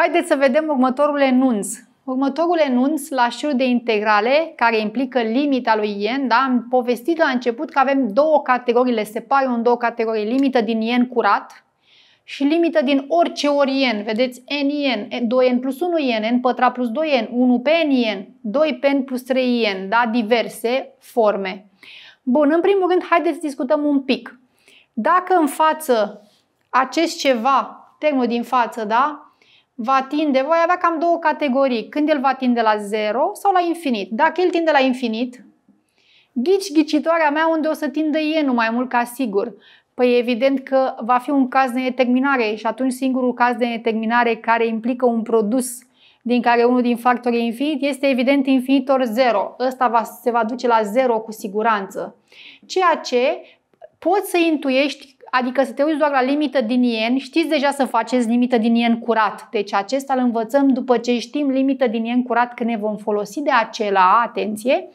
Haideți să vedem următorul enunț. Următorul enunț la șirul de integrale, care implică limita lui ien, da? am povestit la început că avem două categorii, le separe în două categorii, limită din ien curat și limită din orice ori ien. Vedeți, n ien, 2n plus 1 ien, n pătrat plus 2 ien, 1 pe n ien, 2 pe n plus 3 ien, da? diverse forme. Bun, în primul rând, haideți să discutăm un pic. Dacă în față acest ceva, termul din față, da? va tinde, voi avea cam două categorii, când el va tinde la 0 sau la infinit. Dacă el tinde la infinit, ghici ghicitoarea mea unde o să tindă e nu mai mult ca sigur. Păi evident că va fi un caz de neterminare și atunci singurul caz de neterminare care implică un produs din care unul din factorii infinit este evident infinit ori 0. Ăsta va, se va duce la 0 cu siguranță. Ceea ce poți să intuiești adică să te uiți doar la limită din ien, știți deja să faceți limită din ien curat. Deci acesta îl învățăm după ce știm limită din ien curat că ne vom folosi de acela, atenție,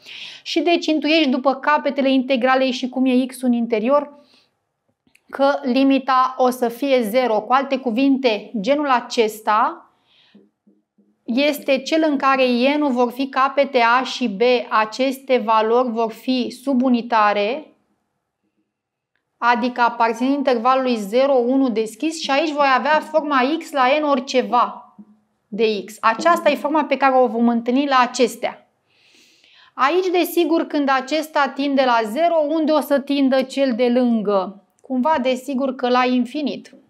și deci intuiești după capetele integralei și cum e x în interior, că limita o să fie 0. Cu alte cuvinte, genul acesta este cel în care ienul vor fi capete A și B, aceste valori vor fi subunitare, adică aparțin intervalului 0-1 deschis și aici voi avea forma x la n oriceva de x. Aceasta e forma pe care o vom întâlni la acestea. Aici, desigur, când acesta tinde la 0, unde o să tindă cel de lângă? Cumva, desigur, că la infinit.